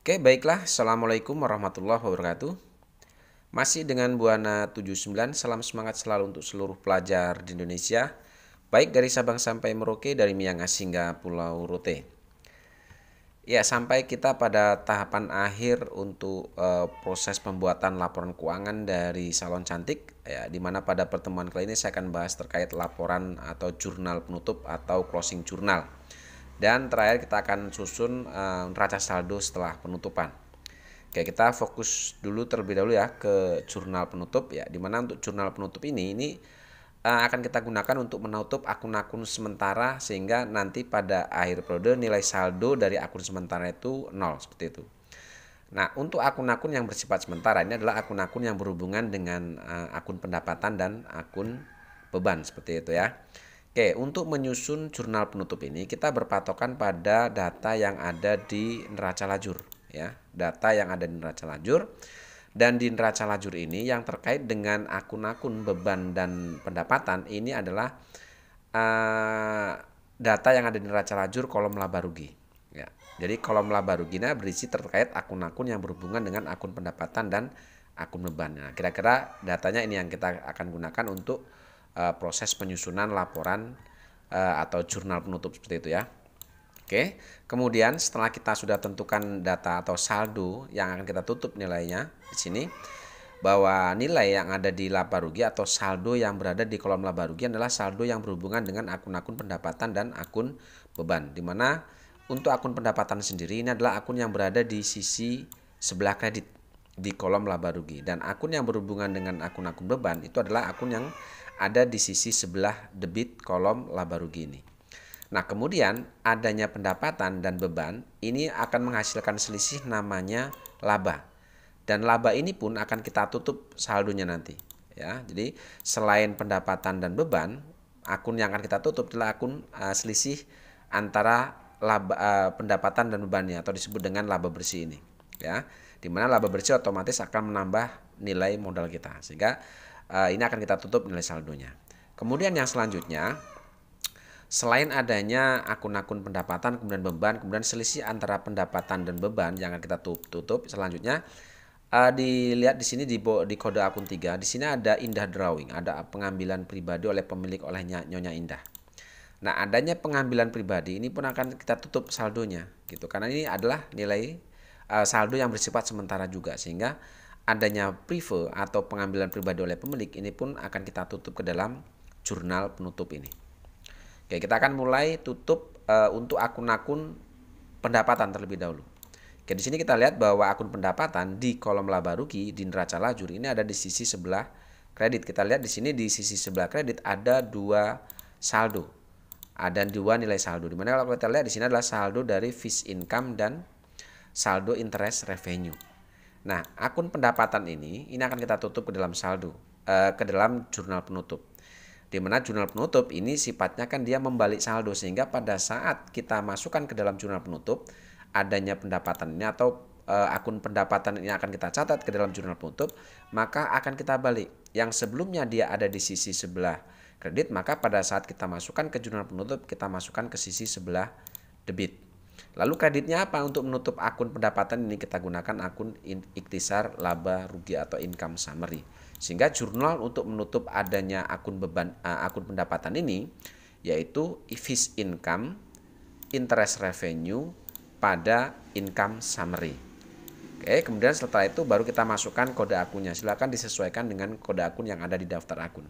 Oke, baiklah. Assalamualaikum warahmatullahi wabarakatuh. Masih dengan Buana 79, salam semangat selalu untuk seluruh pelajar di Indonesia, baik dari Sabang sampai Merauke, dari Miangas hingga Pulau Rote. Ya, sampai kita pada tahapan akhir untuk uh, proses pembuatan laporan keuangan dari Salon Cantik, ya, dimana pada pertemuan kali ini saya akan bahas terkait laporan atau jurnal penutup atau closing jurnal. Dan terakhir kita akan susun uh, neraca saldo setelah penutupan. Oke, kita fokus dulu terlebih dahulu ya ke jurnal penutup ya. Dimana untuk jurnal penutup ini ini uh, akan kita gunakan untuk menutup akun-akun sementara sehingga nanti pada akhir periode nilai saldo dari akun sementara itu nol seperti itu. Nah, untuk akun-akun yang bersifat sementara ini adalah akun-akun yang berhubungan dengan uh, akun pendapatan dan akun beban seperti itu ya. Oke, untuk menyusun jurnal penutup ini kita berpatokan pada data yang ada di neraca lajur ya, data yang ada di neraca lajur. Dan di neraca lajur ini yang terkait dengan akun-akun beban dan pendapatan ini adalah uh, data yang ada di neraca lajur kolom laba rugi. Ya. Jadi kolom laba ruginya berisi terkait akun-akun yang berhubungan dengan akun pendapatan dan akun beban. kira nah, kira-kira datanya ini yang kita akan gunakan untuk uh, proses penyusunan laporan uh, atau jurnal penutup seperti itu ya. Oke, kemudian setelah kita sudah tentukan data atau saldo yang akan kita tutup nilainya di sini bahwa nilai yang ada di laba rugi atau saldo yang berada di kolom laba rugi adalah saldo yang berhubungan dengan akun-akun pendapatan dan akun beban. dimana untuk akun pendapatan sendiri ini adalah akun yang berada di sisi sebelah kredit di kolom laba rugi dan akun yang berhubungan dengan akun-akun beban itu adalah akun yang ada di sisi sebelah debit kolom laba rugi ini. Nah, kemudian adanya pendapatan dan beban ini akan menghasilkan selisih namanya laba. Dan laba ini pun akan kita tutup saldonya nanti, ya. Jadi, selain pendapatan dan beban, akun yang akan kita tutup adalah akun uh, selisih antara laba uh, pendapatan dan bebannya atau disebut dengan laba bersih ini, ya. Dimana laba bersih otomatis akan menambah nilai modal kita. Sehingga uh, ini akan kita tutup nilai saldonya. Kemudian yang selanjutnya selain adanya akun-akun pendapatan kemudian beban kemudian selisih antara pendapatan dan beban yang akan kita tutup selanjutnya uh, dilihat di sini di, di kode akun 3 di sini ada indah drawing ada pengambilan pribadi oleh pemilik oleh nyonya indah nah adanya pengambilan pribadi ini pun akan kita tutup saldonya gitu karena ini adalah nilai uh, saldo yang bersifat sementara juga sehingga adanya prefer atau pengambilan pribadi oleh pemilik ini pun akan kita tutup ke dalam jurnal penutup ini. Oke, kita akan mulai tutup e, untuk akun-akun pendapatan terlebih dahulu. Oke, di sini kita lihat bahwa akun pendapatan di kolom laba rugi di neraca lajur ini ada di sisi sebelah kredit. Kita lihat di sini di sisi sebelah kredit ada dua saldo. Ada dua nilai saldo. Dimana kalau kita lihat di sini adalah saldo dari fees income dan saldo interest revenue. Nah, akun pendapatan ini ini akan kita tutup ke dalam saldo, uh, ke dalam jurnal penutup. Di mana jurnal penutup ini sifatnya kan dia membalik saldo sehingga pada saat kita masukkan ke dalam jurnal penutup adanya pendapatan ini atau eh, akun pendapatan ini akan kita catat ke dalam jurnal penutup, maka akan kita balik. Yang sebelumnya dia ada di sisi sebelah kredit, maka pada saat kita masukkan ke jurnal penutup kita masukkan ke sisi sebelah debit. Lalu kreditnya apa untuk menutup akun pendapatan ini kita gunakan akun ikhtisar laba rugi atau income summary. Sehingga jurnal untuk menutup adanya akun beban uh, akun pendapatan ini yaitu fees income, interest revenue pada income summary. Oke, kemudian setelah itu baru kita masukkan kode akunnya. Silakan disesuaikan dengan kode akun yang ada di daftar akun.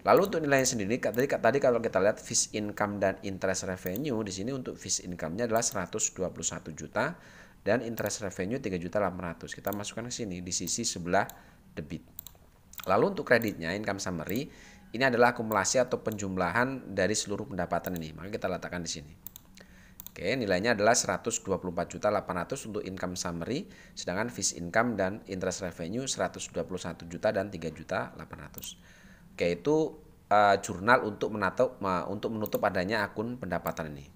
Lalu untuk nilainya sendiri, tadi, tadi kalau kita lihat fees income dan interest revenue, di sini untuk fees income-nya adalah 121 juta dan interest revenue 3 juta 800. Kita masukkan ke sini di sisi sebelah debit. Lalu untuk kreditnya income summary, ini adalah akumulasi atau penjumlahan dari seluruh pendapatan ini. Maka kita letakkan di sini. Oke, nilainya adalah 124.800 untuk income summary, sedangkan fees income dan interest revenue 121 juta dan 3 juta 3.800 yaitu uh, eh, jurnal untuk menutup uh, untuk menutup adanya akun pendapatan ini.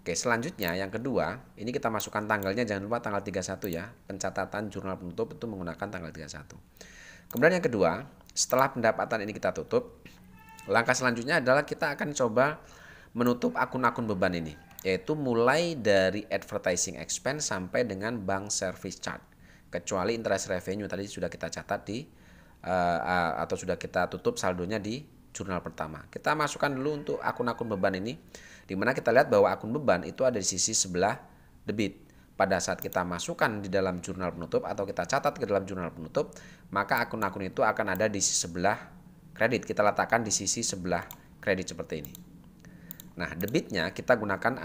Oke, selanjutnya yang kedua, ini kita masukkan tanggalnya jangan lupa tanggal 31 ya. Pencatatan jurnal penutup itu menggunakan tanggal 31. Kemudian yang kedua, setelah pendapatan ini kita tutup, langkah selanjutnya adalah kita akan coba menutup akun-akun beban ini, yaitu mulai dari advertising expense sampai dengan bank service charge. Kecuali interest revenue tadi sudah kita catat di Eh, eh, atau sudah kita tutup saldonya di jurnal pertama. Kita masukkan dulu untuk akun-akun beban ini, di mana kita lihat bahwa akun beban itu ada di sisi sebelah debit. Pada saat kita masukkan di dalam jurnal penutup atau kita catat ke dalam jurnal penutup, maka akun-akun itu akan ada di sisi sebelah kredit. Kita letakkan di sisi sebelah kredit seperti ini. Nah, debitnya kita gunakan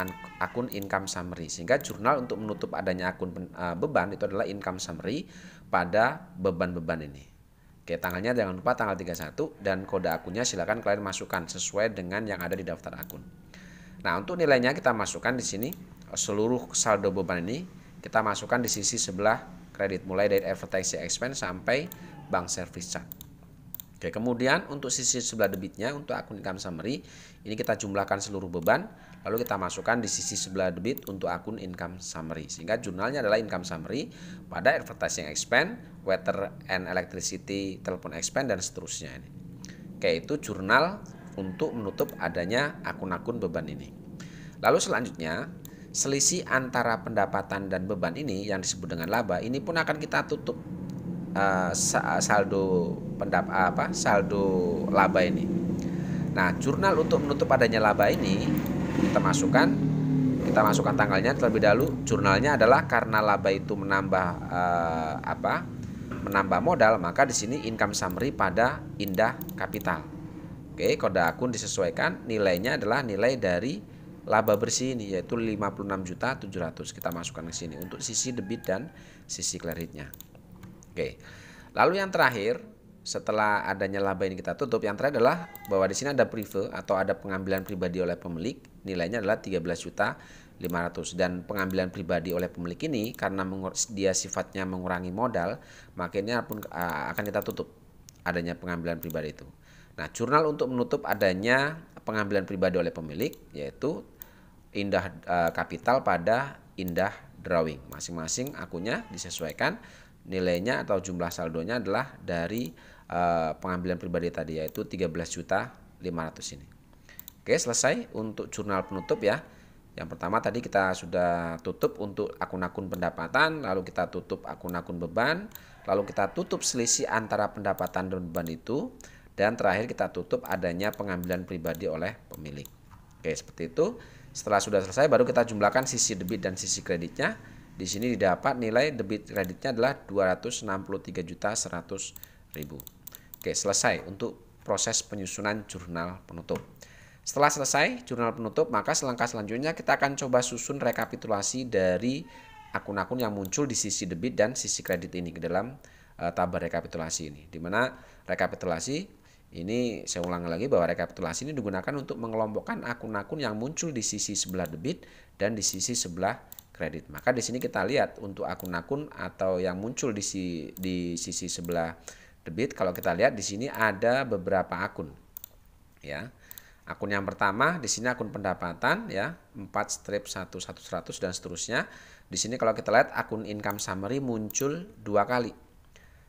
akun income summary sehingga jurnal untuk menutup adanya akun eh, beban itu adalah income summary pada beban-beban ini. Oke, tanggalnya jangan lupa tanggal 31 dan kode akunnya silakan kalian masukkan sesuai dengan yang ada di daftar akun. Nah, untuk nilainya kita masukkan di sini seluruh saldo beban ini kita masukkan di sisi sebelah kredit mulai dari advertising expense sampai bank service charge. Oke, kemudian untuk sisi sebelah debitnya untuk akun income summary ini kita jumlahkan seluruh beban Lalu kita masukkan di sisi sebelah debit untuk akun income summary. Sehingga jurnalnya adalah income summary pada advertising expense, weather and electricity, telepon expense dan seterusnya ini. Oke, itu jurnal untuk menutup adanya akun-akun beban ini. Lalu selanjutnya, selisih antara pendapatan dan beban ini yang disebut dengan laba ini pun akan kita tutup uh, saldo pendap apa saldo laba ini. Nah, jurnal untuk menutup adanya laba ini kita masukkan kita masukkan tanggalnya terlebih dahulu jurnalnya adalah karena laba itu menambah eh, apa menambah modal maka di sini income summary pada Indah kapital oke kode akun disesuaikan nilainya adalah nilai dari laba bersih ini yaitu 56.700 kita masukkan ke sini untuk sisi debit dan sisi kreditnya oke lalu yang terakhir setelah adanya laba ini kita tutup yang terakhir adalah bahwa di sini ada prive atau ada pengambilan pribadi oleh pemilik nilainya adalah 13 juta 500 dan pengambilan pribadi oleh pemilik ini karena dia sifatnya mengurangi modal makanya pun akan kita tutup adanya pengambilan pribadi itu. Nah, jurnal untuk menutup adanya pengambilan pribadi oleh pemilik yaitu Indah uh, Kapital pada Indah Drawing. Masing-masing akunya disesuaikan nilainya atau jumlah saldonya adalah dari pengambilan pribadi tadi yaitu 13 juta 500 ini. Oke, selesai untuk jurnal penutup ya. Yang pertama tadi kita sudah tutup untuk akun-akun pendapatan, lalu kita tutup akun-akun beban, lalu kita tutup selisih antara pendapatan dan beban itu, dan terakhir kita tutup adanya pengambilan pribadi oleh pemilik. Oke, seperti itu. Setelah sudah selesai baru kita jumlahkan sisi debit dan sisi kreditnya. Di sini didapat nilai debit kreditnya adalah 263.100.000. Oke, selesai untuk proses penyusunan jurnal penutup. Setelah selesai jurnal penutup, maka selangkah selanjutnya kita akan coba susun rekapitulasi dari akun-akun yang muncul di sisi debit dan sisi kredit ini ke dalam uh, tabel rekapitulasi ini. Di mana rekapitulasi ini saya ulang lagi bahwa rekapitulasi ini digunakan untuk mengelompokkan akun-akun yang muncul di sisi sebelah debit dan di sisi sebelah kredit. Maka di sini kita lihat untuk akun-akun atau yang muncul di, si, di sisi sebelah debit, kalau kita lihat di sini ada beberapa akun, ya Akun yang pertama di sini akun pendapatan ya, 4 strip 1 1 100 dan seterusnya. Di sini kalau kita lihat akun income summary muncul dua kali.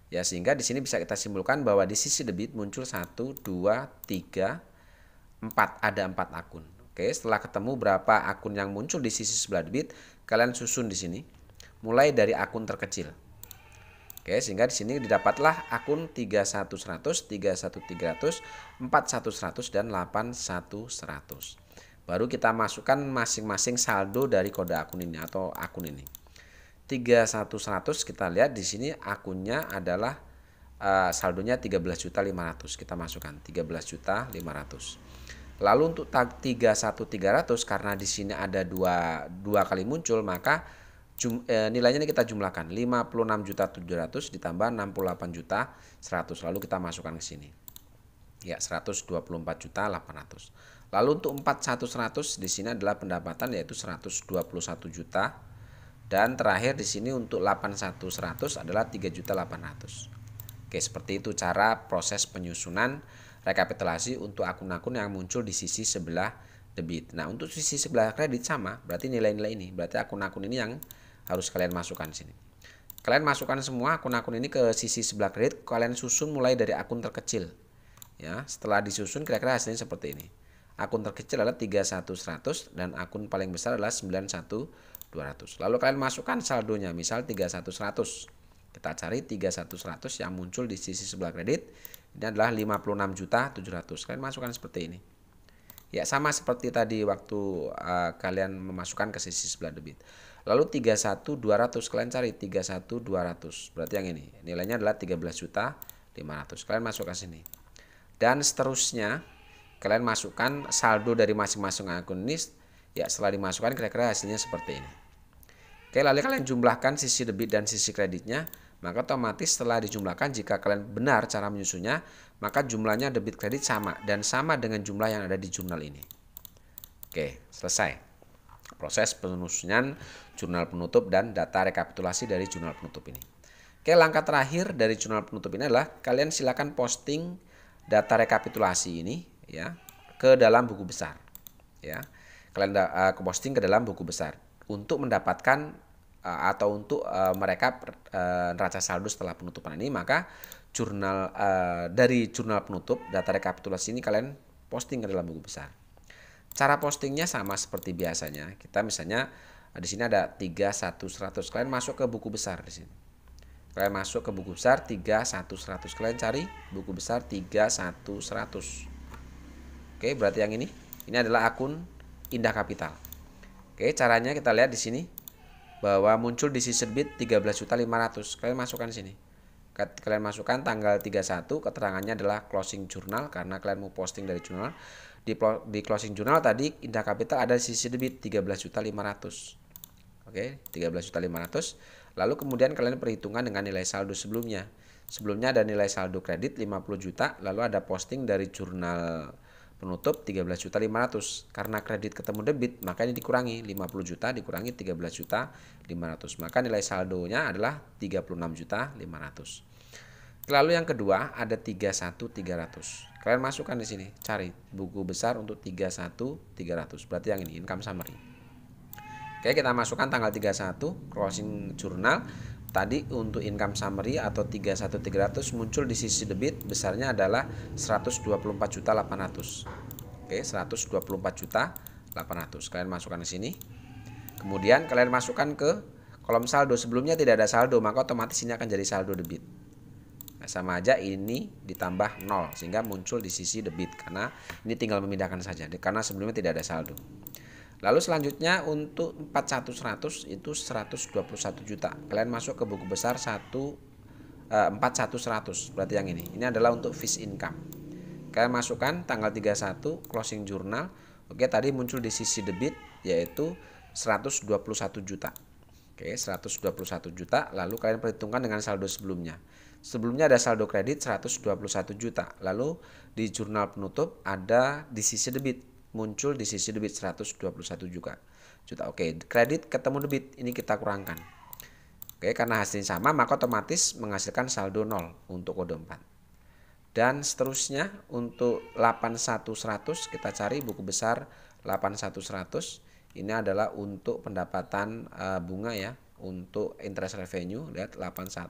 Ya, sehingga di sini bisa kita simpulkan bahwa di sisi debit muncul 1 2 3 4 ada empat akun. Oke, setelah ketemu berapa akun yang muncul di sisi sebelah debit, kalian susun di sini mulai dari akun terkecil. Oke, sehingga di sini didapatlah akun 31100, 31300, 41100 dan 81100. Baru kita masukkan masing-masing saldo dari kode akun ini atau akun ini. 31100 kita lihat di sini akunnya adalah uh, saldonya 13.500. Kita masukkan 13.500. Lalu untuk tag 31300 karena di sini ada dua dua kali muncul maka Jum, e, nilainya ini kita jumlahkan juta 56.700 ditambah juta 68 100 lalu kita masukkan ke sini ya juta 800 lalu untuk 4.100 di sini adalah pendapatan yaitu 121 juta dan terakhir di sini untuk 8.100 adalah juta 3 800 Oke seperti itu cara proses penyusunan rekapitulasi untuk akun-akun yang muncul di sisi sebelah debit. Nah, untuk sisi sebelah kredit sama, berarti nilai-nilai ini, berarti akun-akun ini yang harus kalian masukkan di sini. Kalian masukkan semua akun-akun ini ke sisi sebelah kredit, kalian susun mulai dari akun terkecil. Ya, setelah disusun kira-kira hasilnya seperti ini. Akun terkecil adalah 31100 dan akun paling besar adalah 91200. Lalu kalian masukkan saldonya, misal 31100. Kita cari 31100 yang muncul di sisi sebelah kredit. Ini adalah 56.700. Kalian masukkan seperti ini. Ya, sama seperti tadi waktu uh, kalian memasukkan ke sisi sebelah debit. Lalu 31 200 kalian cari 31 200. Berarti yang ini. Nilainya adalah 13 juta 500. Kalian masuk ke sini. Dan seterusnya kalian masukkan saldo dari masing-masing akun ini ya setelah dimasukkan kira-kira hasilnya seperti ini. Oke, lalu kalian jumlahkan sisi debit dan sisi kreditnya, maka otomatis setelah dijumlahkan jika kalian benar cara menyusunnya, maka jumlahnya debit kredit sama dan sama dengan jumlah yang ada di jurnal ini. Oke, selesai proses penelusuran jurnal penutup dan data rekapitulasi dari jurnal penutup ini. Oke, langkah terakhir dari jurnal penutup ini adalah kalian silakan posting data rekapitulasi ini ya ke dalam buku besar ya. Kalian uh, posting ke dalam buku besar untuk mendapatkan uh, atau untuk uh, mereka uh, neraca saldo setelah penutupan ini maka jurnal uh, dari jurnal penutup data rekapitulasi ini kalian posting ke dalam buku besar. Cara postingnya sama seperti biasanya. Kita misalnya eh, di sini ada 31100. Kalian masuk ke buku besar di sini. Kalian masuk ke buku besar 31100. Kalian cari buku besar 31100. Oke, berarti yang ini. Ini adalah akun Indah Kapital. Oke, caranya kita lihat di sini bahwa muncul di bit 13.500. Kalian masukkan sini. Kalian masukkan tanggal 31, keterangannya adalah closing jurnal karena kalian mau posting dari jurnal di, di closing jurnal tadi Indah kapital ada sisi debit 13.500. Oke, 13.500. Lalu kemudian kalian perhitungan dengan nilai saldo sebelumnya. Sebelumnya ada nilai saldo kredit 50 juta, lalu ada posting dari jurnal penutup 13.500 karena kredit ketemu debit maka ini dikurangi 50 juta dikurangi 13.500 maka nilai saldonya adalah 36.500 lalu yang kedua ada 31.300 Kalian masukkan di sini, cari buku besar untuk 31 300. Berarti yang ini income summary. Oke, kita masukkan tanggal 31 closing jurnal. Tadi untuk income summary atau 31 300 muncul di sisi debit besarnya adalah 124 juta 800 Oke, 124 juta 800. Kalian masukkan di sini. Kemudian kalian masukkan ke kolom saldo. Sebelumnya tidak ada saldo, maka otomatis ini akan jadi saldo debit. Nah, sama aja ini ditambah 0 sehingga muncul di sisi debit karena ini tinggal memindahkan saja karena sebelumnya tidak ada saldo. Lalu selanjutnya untuk 41100 itu 121 juta. Kalian masuk ke buku besar 1 eh, 41100 berarti yang ini. Ini adalah untuk fees income. Kalian masukkan tanggal 31 closing journal Oke, tadi muncul di sisi debit yaitu 121 juta. Oke, 121 juta lalu kalian perhitungkan dengan saldo sebelumnya. Sebelumnya ada saldo kredit 121 juta. Lalu di jurnal penutup ada di sisi debit, muncul di sisi debit 121 juga juta. Oke, kredit ketemu debit ini kita kurangkan. Oke, karena hasilnya sama maka otomatis menghasilkan saldo 0 untuk kode 4. Dan seterusnya untuk 81100 kita cari buku besar 81100. Ini adalah untuk pendapatan eh, bunga ya, untuk interest revenue lihat 81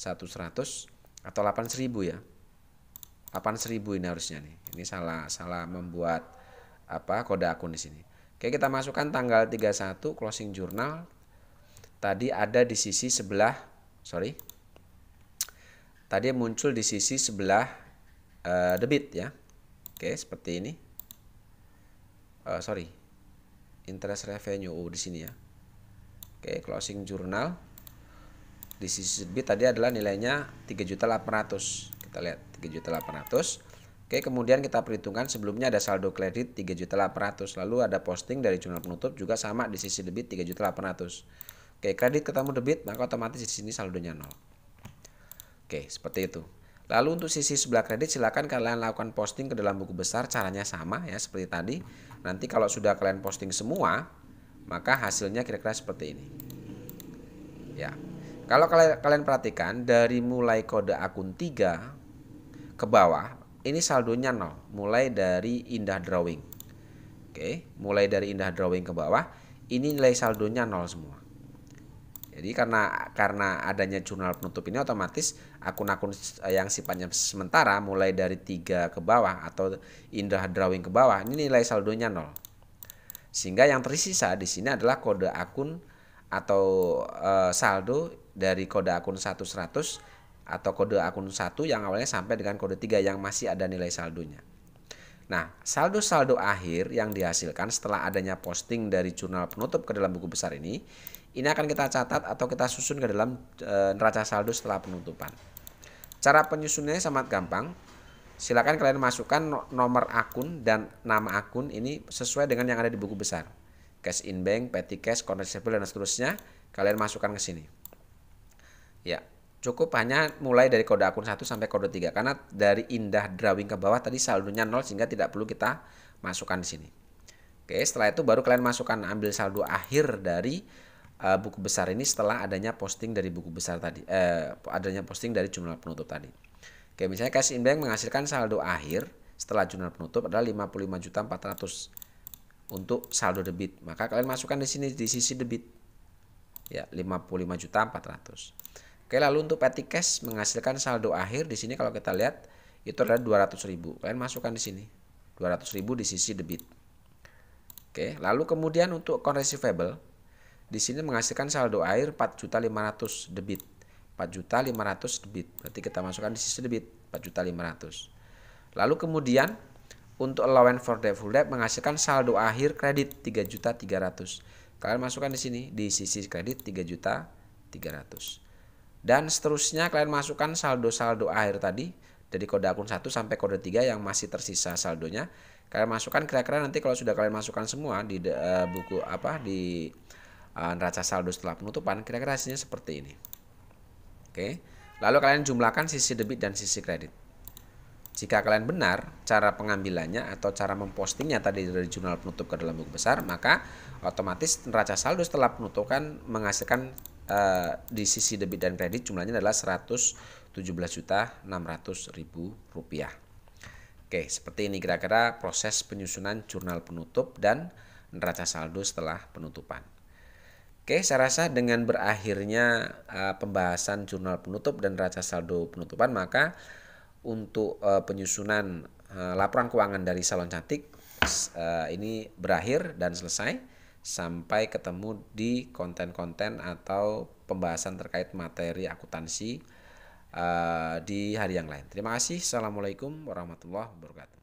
1 100 atau 8000 ya. 8000 ini harusnya nih. Ini salah salah membuat apa kode akun di sini. Oke, kita masukkan tanggal 31 closing jurnal. Tadi ada di sisi sebelah sorry. Tadi muncul di sisi sebelah uh, debit ya. Oke, seperti ini. Uh, sorry. Interest revenue oh, di sini ya. Oke, closing jurnal di sisi debit tadi adalah nilainya 3.800. Kita lihat 3.800. Oke, kemudian kita perhitungkan sebelumnya ada saldo kredit 3.800, lalu ada posting dari jumlah penutup juga sama di sisi debit 3.800. Oke, kredit ketemu debit, maka otomatis di sini saldonya nol. Oke, seperti itu. Lalu untuk sisi sebelah kredit silakan kalian lakukan posting ke dalam buku besar caranya sama ya seperti tadi. Nanti kalau sudah kalian posting semua maka hasilnya kira-kira seperti ini. Ya. Kalau kalian, perhatikan dari mulai kode akun 3 ke bawah, ini saldonya nol mulai dari indah drawing. Oke, mulai dari indah drawing ke bawah, ini nilai saldonya nol semua. Jadi karena karena adanya jurnal penutup ini otomatis akun-akun eh, yang sifatnya sementara mulai dari 3 ke bawah atau indah drawing ke bawah ini nilai saldonya nol. Sehingga yang tersisa di sini adalah kode akun atau e, saldo dari kode akun 100 atau kode akun 1 yang awalnya sampai dengan kode 3 yang masih ada nilai saldonya. Nah, saldo-saldo akhir yang dihasilkan setelah adanya posting dari jurnal penutup ke dalam buku besar ini, ini akan kita catat atau kita susun ke dalam e, neraca saldo setelah penutupan. Cara penyusunnya sangat gampang. Silakan kalian masukkan nomor akun dan nama akun ini sesuai dengan yang ada di buku besar. Cash in bank, petty cash, account dan seterusnya kalian masukkan ke sini. Ya, cukup hanya mulai dari kode akun 1 sampai kode 3 karena dari indah drawing ke bawah tadi saldonya nol sehingga tidak perlu kita masukkan di sini. Oke, setelah itu baru kalian masukkan ambil saldo akhir dari uh, buku besar ini setelah adanya posting dari buku besar tadi uh, adanya posting dari jumlah penutup tadi. Oke, misalnya cash in bank menghasilkan saldo akhir setelah jumlah penutup adalah juta ratus untuk saldo debit. Maka kalian masukkan di sini di sisi debit. Ya, juta ratus Oke, lalu untuk petty cash menghasilkan saldo akhir di sini kalau kita lihat itu adalah 200.000. Kalian masukkan di sini. 200.000 di sisi debit. Oke, lalu kemudian untuk account receivable di sini menghasilkan saldo akhir 4.500 debit. 4.500 debit. Berarti kita masukkan di sisi debit 4.500. Lalu kemudian untuk allowance for doubtful debt menghasilkan saldo akhir kredit 3.300. Kalian masukkan di sini di sisi kredit 3.300 dan seterusnya kalian masukkan saldo-saldo akhir tadi dari kode akun 1 sampai kode 3 yang masih tersisa saldonya kalian masukkan kira-kira nanti kalau sudah kalian masukkan semua di uh, buku apa di uh, neraca saldo setelah penutupan kira-kira hasilnya seperti ini oke okay. Lalu kalian jumlahkan sisi debit dan sisi kredit. Jika kalian benar cara pengambilannya atau cara mempostingnya tadi dari jurnal penutup ke dalam buku besar, maka otomatis neraca saldo setelah penutupan menghasilkan uh, di sisi debit dan kredit jumlahnya adalah 117 juta 600 ribu rupiah. Oke, seperti ini kira-kira proses penyusunan jurnal penutup dan neraca saldo setelah penutupan. Oke, saya rasa dengan berakhirnya uh, pembahasan jurnal penutup dan neraca saldo penutupan, maka untuk uh, penyusunan uh, laporan keuangan dari Salon Cantik uh, ini berakhir dan selesai. Sampai ketemu di konten-konten atau pembahasan terkait materi akuntansi uh, di hari yang lain. Terima kasih. Assalamualaikum warahmatullahi wabarakatuh.